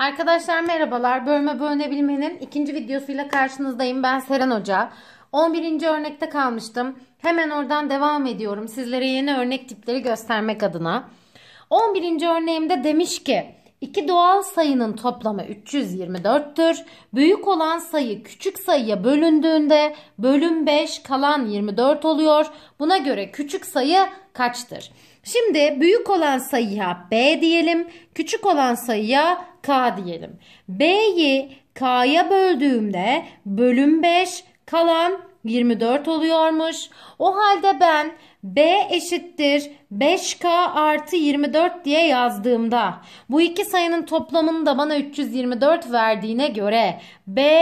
Arkadaşlar merhabalar. Bölme bölünebilmenin ikinci videosuyla karşınızdayım. Ben Seren Hoca. 11. örnekte kalmıştım. Hemen oradan devam ediyorum. Sizlere yeni örnek tipleri göstermek adına. 11. örneğimde demiş ki iki doğal sayının toplamı 324'tür. Büyük olan sayı küçük sayıya bölündüğünde bölüm 5 kalan 24 oluyor. Buna göre küçük sayı kaçtır? Şimdi büyük olan sayıya B diyelim, küçük olan sayıya K diyelim. B'yi K'ya böldüğümde bölüm 5 kalan 24 oluyormuş. O halde ben B eşittir 5K artı 24 diye yazdığımda bu iki sayının toplamını da bana 324 verdiğine göre B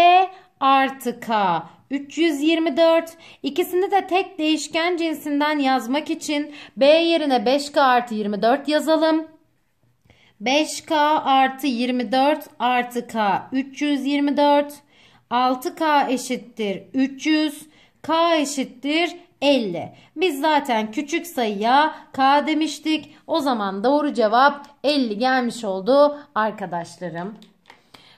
artı K 324 ikisini de tek değişken cinsinden yazmak için B yerine 5K artı 24 yazalım. 5K artı 24 artı K 324 6K eşittir 300 K eşittir 50. Biz zaten küçük sayıya K demiştik. O zaman doğru cevap 50 gelmiş oldu arkadaşlarım.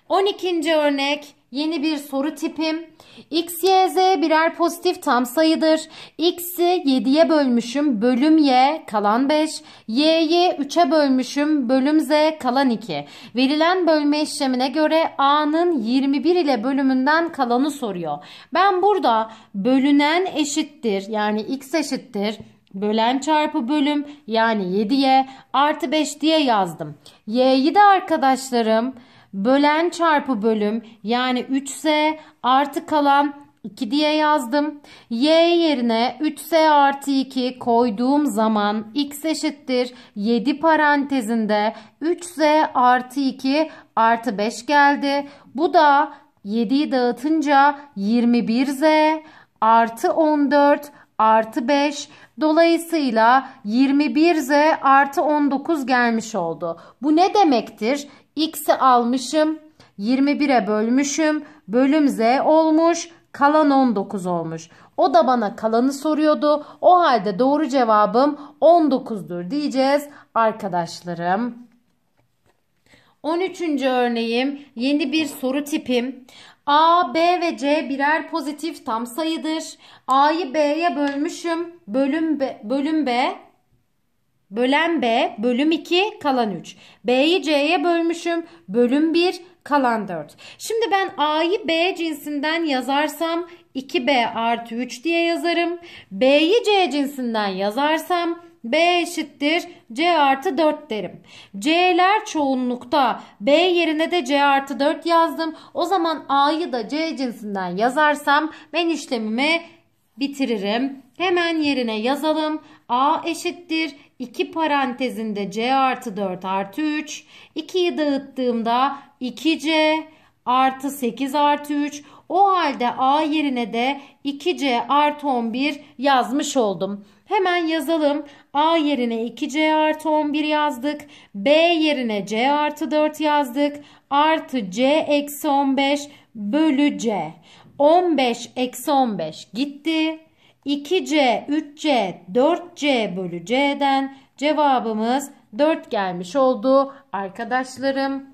12. örnek Yeni bir soru tipim. X, Y, Z birer pozitif tam sayıdır. X'i 7'ye bölmüşüm bölüm Y kalan 5. Y'yi 3'e bölmüşüm bölüm Z kalan 2. Verilen bölme işlemine göre A'nın 21 ile bölümünden kalanı soruyor. Ben burada bölünen eşittir yani X eşittir bölen çarpı bölüm yani 7Y artı 5 diye yazdım. Y'yi de arkadaşlarım Bölen çarpı bölüm yani 3 ise artı kalan 2 diye yazdım. Y yerine 3S artı 2 koyduğum zaman x eşittir 7 parantezinde 3Z artı 2 artı 5 geldi. Bu da 7'yi dağıtınca 21Z artı 14 artı 5 dolayısıyla 21Z artı 19 gelmiş oldu. Bu ne demektir? X'i almışım. 21'e bölmüşüm. Bölüm Z olmuş. Kalan 19 olmuş. O da bana kalanı soruyordu. O halde doğru cevabım 19'dur diyeceğiz arkadaşlarım. 13. örneğim yeni bir soru tipim. A, B ve C birer pozitif tam sayıdır. A'yı B'ye bölmüşüm. Bölüm B, bölüm B Bölen B bölüm 2 kalan 3. B'yi C'ye bölmüşüm bölüm 1 kalan 4. Şimdi ben A'yı B cinsinden yazarsam 2B artı 3 diye yazarım. B'yi C cinsinden yazarsam B eşittir C artı 4 derim. C'ler çoğunlukta. B yerine de C artı 4 yazdım. O zaman A'yı da C cinsinden yazarsam ben işlemimi bitiririm. Hemen yerine yazalım. A eşittir 2 parantezinde c artı 4 artı 3. 2'yi dağıttığımda 2c artı 8 artı 3. O halde a yerine de 2c artı 11 yazmış oldum. Hemen yazalım. A yerine 2c artı 11 yazdık. B yerine c artı 4 yazdık. Artı c eksi 15 bölü c. 15 eksi 15 gitti. 2C, 3C, 4C bölü C'den cevabımız 4 gelmiş oldu arkadaşlarım.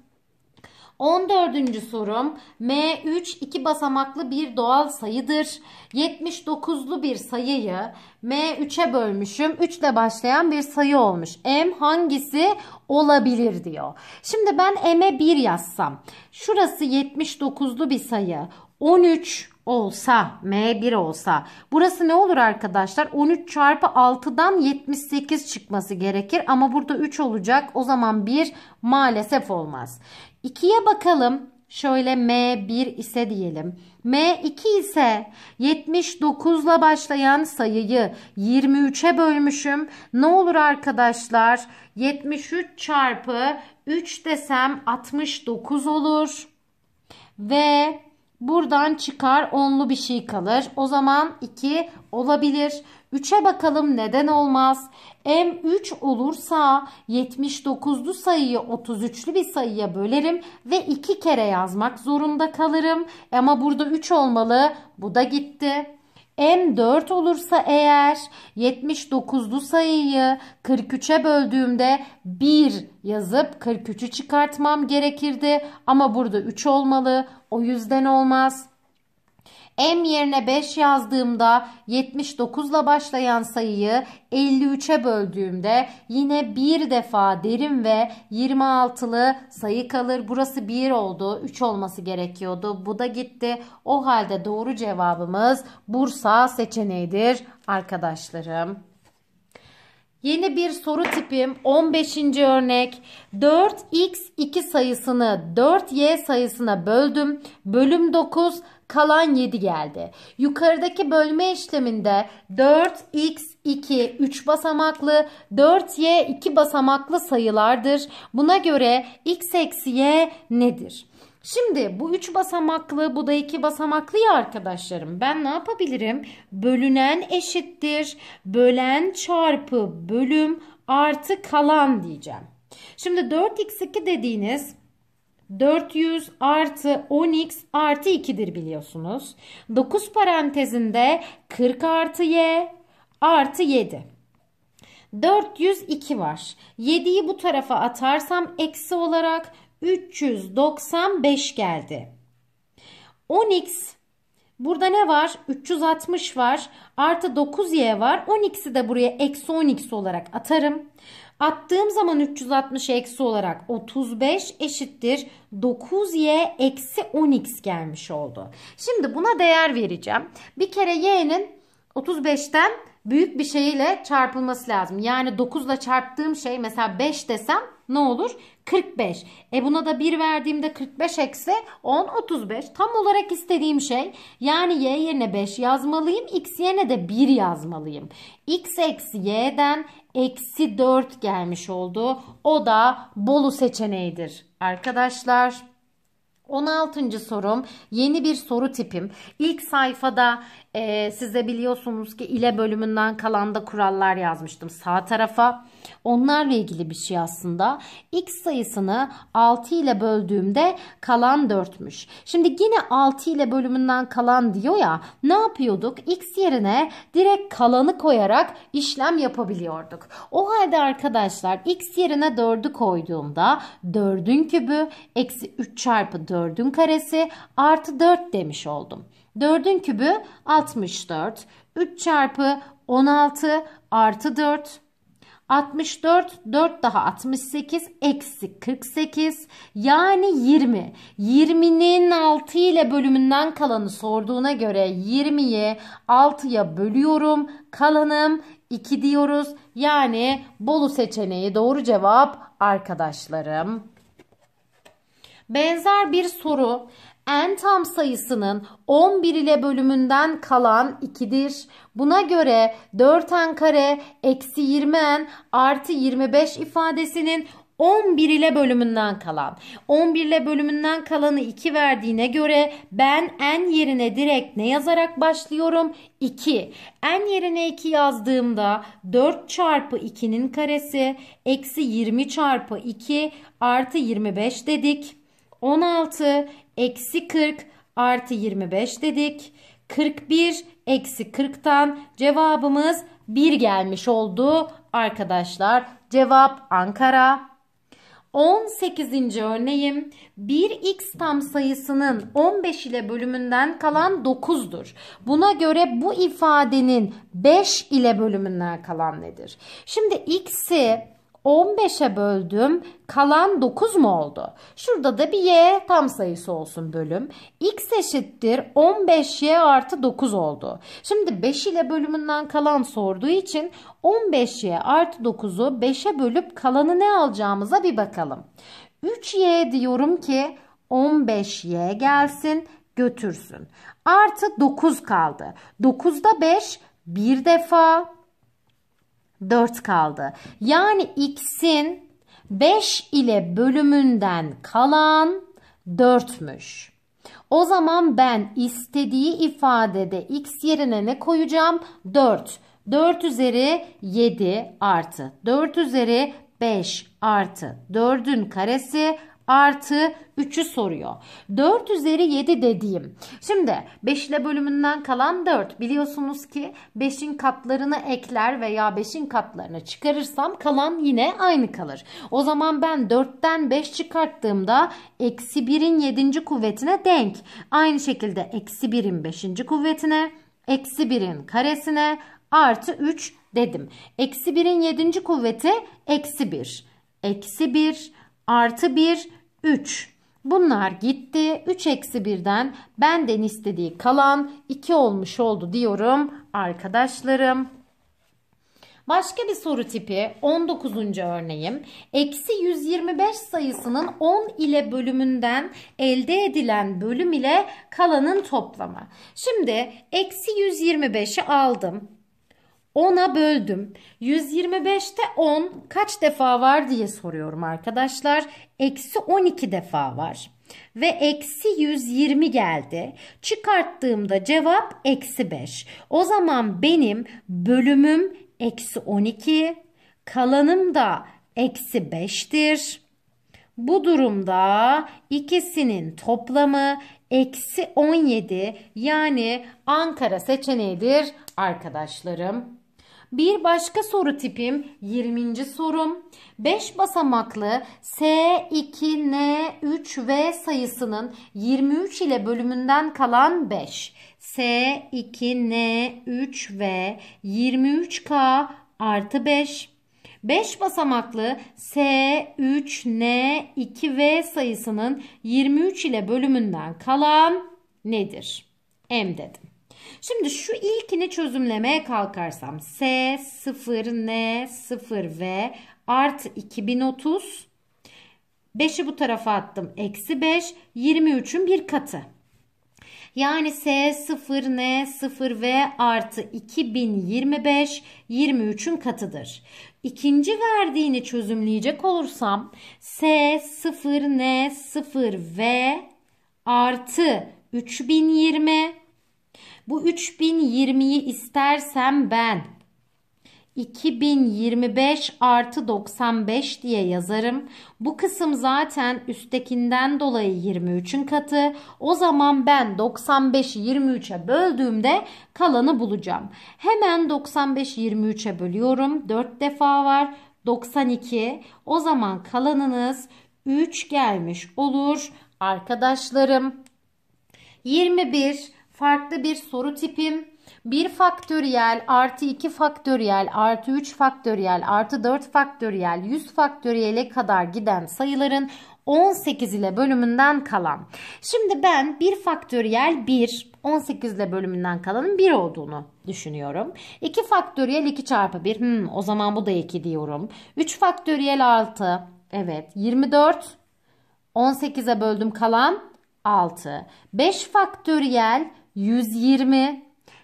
14. sorum M3 iki basamaklı bir doğal sayıdır. 79'lu bir sayıyı M3'e bölmüşüm. 3 ile başlayan bir sayı olmuş. M hangisi olabilir diyor. Şimdi ben M'e 1 yazsam. Şurası 79'lu bir sayı. 13 olsa M1 olsa burası ne olur arkadaşlar 13 çarpı 6'dan 78 çıkması gerekir ama burada 3 olacak o zaman 1 maalesef olmaz 2'ye bakalım şöyle M1 ise diyelim M2 ise 79 ile başlayan sayıyı 23'e bölmüşüm ne olur arkadaşlar 73 çarpı 3 desem 69 olur ve Buradan çıkar onlu bir şey kalır. O zaman 2 olabilir. 3'e bakalım neden olmaz? M3 olursa 79'lu sayıyı 33'lü bir sayıya bölerim ve 2 kere yazmak zorunda kalırım. Ama burada 3 olmalı. Bu da gitti. M 4 olursa eğer 79'lu sayıyı 43'e böldüğümde 1 yazıp 43'ü çıkartmam gerekirdi. Ama burada 3 olmalı. O yüzden olmaz. M yerine 5 yazdığımda 79 ile başlayan sayıyı 53'e böldüğümde yine bir defa derin ve 26'lı sayı kalır. Burası 1 oldu. 3 olması gerekiyordu. Bu da gitti. O halde doğru cevabımız Bursa seçeneğidir arkadaşlarım. Yeni bir soru tipim 15. örnek 4x2 sayısını 4y sayısına böldüm. Bölüm 9 kalan 7 geldi. Yukarıdaki bölme işleminde 4x2 3 basamaklı 4y 2 basamaklı sayılardır. Buna göre x eksi y nedir? Şimdi bu 3 basamaklı bu da 2 basamaklı ya arkadaşlarım. Ben ne yapabilirim? Bölünen eşittir. Bölen çarpı bölüm artı kalan diyeceğim. Şimdi 4x2 dediğiniz 400 artı 10x artı 2'dir biliyorsunuz. 9 parantezinde 40 artı y artı 7. 402 var. 7'yi bu tarafa atarsam eksi olarak 395 geldi. 10x burada ne var? 360 var. Artı 9y var. 10x'i de buraya eksi 10x olarak atarım. Attığım zaman 360 eksi olarak 35 eşittir 9y eksi 10x gelmiş oldu. Şimdi buna değer vereceğim. Bir kere y'nin 35'ten büyük bir şey ile çarpılması lazım. Yani 9 ile çarptığım şey mesela 5 desem ne olur? 45. E buna da 1 verdiğimde 45 eksi 10 35. Tam olarak istediğim şey yani y yerine 5 yazmalıyım. X yerine de 1 yazmalıyım. X eksi y'den eksi 4 gelmiş oldu. O da bolu seçeneğidir arkadaşlar. 16. sorum yeni bir soru tipim. İlk sayfada e, size biliyorsunuz ki ile bölümünden kalan da kurallar yazmıştım sağ tarafa. Onlarla ilgili bir şey aslında. X sayısını 6 ile böldüğümde kalan 4'müş. Şimdi yine 6 ile bölümünden kalan diyor ya ne yapıyorduk? X yerine direkt kalanı koyarak işlem yapabiliyorduk. O halde arkadaşlar X yerine 4'ü koyduğumda 4'ün kübü eksi 3 çarpı 4'ün karesi artı 4 demiş oldum. 4'ün kübü 64. 3 çarpı 16 artı 4 64, 4 daha 68, eksi 48 yani 20. 20'nin 6 ile bölümünden kalanı sorduğuna göre 20'yi 6'ya bölüyorum. Kalanım 2 diyoruz. Yani Bolu seçeneği doğru cevap arkadaşlarım. Benzer bir soru en tam sayısının 11 ile bölümünden kalan 2'dir. Buna göre 4n kare eksi 20n artı 25 ifadesinin 11 ile bölümünden kalan. 11 ile bölümünden kalanı 2 verdiğine göre ben n yerine direkt ne yazarak başlıyorum? 2. n yerine 2 yazdığımda 4 çarpı 2'nin karesi eksi 20 çarpı 2 artı 25 dedik. 16 eksi 40 artı 25 dedik. 41 eksi 40'tan cevabımız 1 gelmiş oldu arkadaşlar. Cevap Ankara. 18. örneğim 1x tam sayısının 15 ile bölümünden kalan 9'dur. Buna göre bu ifadenin 5 ile bölümünden kalan nedir? Şimdi x'i 15'e böldüm. Kalan 9 mu oldu? Şurada da bir y tam sayısı olsun bölüm. x eşittir 15y artı 9 oldu. Şimdi 5 ile bölümünden kalan sorduğu için 15y artı 9'u 5'e bölüp kalanı ne alacağımıza bir bakalım. 3y diyorum ki 15y gelsin götürsün. Artı 9 kaldı. 9'da 5 bir defa 4 kaldı. Yani x'in 5 ile bölümünden kalan 4'müş. O zaman ben istediği ifadede x yerine ne koyacağım? 4. 4 üzeri 7 artı 4 üzeri 5 artı 4'ün karesi artı 3'ü soruyor. 4 üzeri 7 dediğim. Şimdi 5 ile bölümünden kalan 4. Biliyorsunuz ki 5'in katlarını ekler veya 5'in katlarını çıkarırsam kalan yine aynı kalır. O zaman ben 4'ten 5 çıkarttığımda eksi 1'in 7. kuvvetine denk. Aynı şekilde eksi 1'in 5. kuvvetine, eksi 1'in karesine artı 3 dedim. Eksi 1'in 7. kuvveti eksi 1. Eksi 1 artı 1 3. Bunlar gitti. 3 eksi 1'den benden istediği kalan 2 olmuş oldu diyorum arkadaşlarım. Başka bir soru tipi 19. örneğim. Eksi 125 sayısının 10 ile bölümünden elde edilen bölüm ile kalanın toplamı. Şimdi eksi 125'i aldım. 10'a böldüm. 125'te 10 kaç defa var diye soruyorum arkadaşlar. Eksi 12 defa var. Ve eksi 120 geldi. Çıkarttığımda cevap eksi 5. O zaman benim bölümüm eksi 12. Kalanım da eksi 5'tir. Bu durumda ikisinin toplamı eksi 17 yani Ankara seçeneğidir arkadaşlarım. Bir başka soru tipim 20. sorum. 5 basamaklı S2N3V sayısının 23 ile bölümünden kalan 5. S2N3V 23K artı 5. 5 basamaklı S3N2V sayısının 23 ile bölümünden kalan nedir? M dedim. Şimdi şu ilkini çözümlemeye kalkarsam S 0 N 0 V artı 2030 5'i bu tarafa attım. Eksi 5 23'ün bir katı. Yani S 0 N 0 V artı 2025 23'ün katıdır. İkinci verdiğini çözümleyecek olursam S 0 N 0 V artı 3020 bu 3020'yi istersem ben 2025 artı 95 diye yazarım. Bu kısım zaten üsttekinden dolayı 23'ün katı. O zaman ben 95'i 23'e böldüğümde kalanı bulacağım. Hemen 95'i 23'e bölüyorum. 4 defa var. 92. O zaman kalanınız 3 gelmiş olur. Arkadaşlarım 21 farklı bir soru tipim. 1 faktöriyel artı 2 faktöriyel artı 3 faktöriyel artı 4 faktöriyel 100 faktöriyele kadar giden sayıların 18 ile bölümünden kalan. Şimdi ben 1 faktöriyel 1, 18 ile bölümünden kalanın 1 olduğunu düşünüyorum. 2 faktöriyel 2 çarpı 1, hmm, o zaman bu da 2 diyorum. 3 faktöriyel 6, evet 24, 18'e böldüm kalan 6. 5 faktöriyel 120.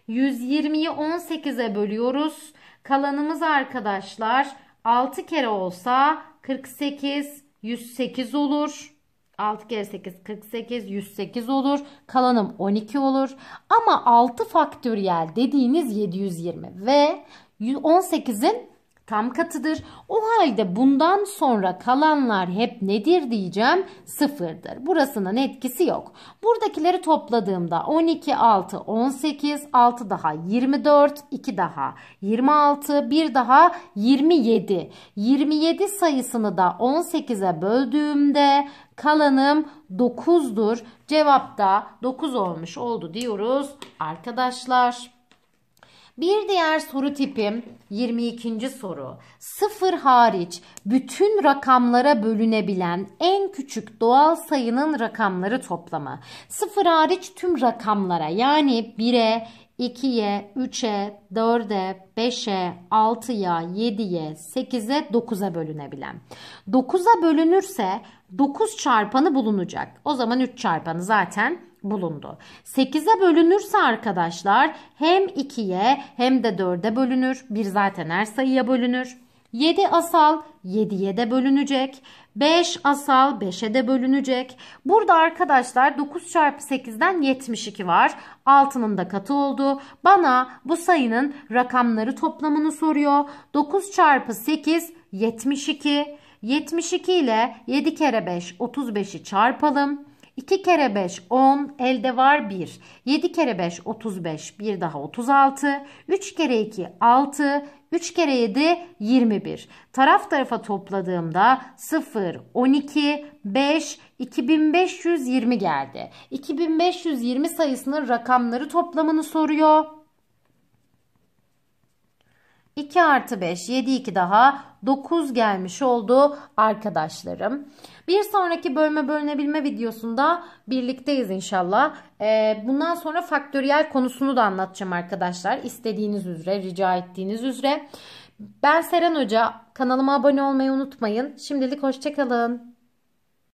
120'yi 18'e bölüyoruz. Kalanımız arkadaşlar 6 kere olsa 48, 108 olur. 6 kere 8 48 108 olur. Kalanım 12 olur. Ama 6 faktöriyel dediğiniz 720 ve 18'in tam katıdır. O halde bundan sonra kalanlar hep nedir diyeceğim? Sıfırdır. Burasının etkisi yok. Buradakileri topladığımda 12, 6, 18, 6 daha 24, 2 daha 26, 1 daha 27. 27 sayısını da 18'e böldüğümde kalanım 9'dur. Cevap da 9 olmuş oldu diyoruz arkadaşlar. Bir diğer soru tipim 22. soru. Sıfır hariç bütün rakamlara bölünebilen en küçük doğal sayının rakamları toplamı. Sıfır hariç tüm rakamlara yani 1'e, 2'ye, 3'e, 4'e, 5'e, 6'ya, 7'ye, 8'e, 9'a bölünebilen. 9'a bölünürse 9 çarpanı bulunacak. O zaman 3 çarpanı zaten bulundu. 8'e bölünürse arkadaşlar hem 2'ye hem de 4'e bölünür. 1 zaten her sayıya bölünür. 7 asal 7'ye de bölünecek. 5 asal 5'e de bölünecek. Burada arkadaşlar 9 çarpı 8'den 72 var. 6'nın da katı oldu. Bana bu sayının rakamları toplamını soruyor. 9 çarpı 8 72. 72 ile 7 kere 5 35'i çarpalım. 2 kere 5 10 elde var 1. 7 kere 5 35 bir daha 36. 3 kere 2 6. 3 kere 7 21. Taraf tarafa topladığımda 0, 12, 5, 2520 geldi. 2520 sayısının rakamları toplamını soruyor. 2 artı 5 7 2 daha 9 gelmiş oldu arkadaşlarım. Bir sonraki bölme bölünebilme videosunda birlikteyiz inşallah. Ee, bundan sonra faktöriyel konusunu da anlatacağım arkadaşlar. İstediğiniz üzere, rica ettiğiniz üzere. Ben Seren Hoca. Kanalıma abone olmayı unutmayın. Şimdilik hoşçakalın.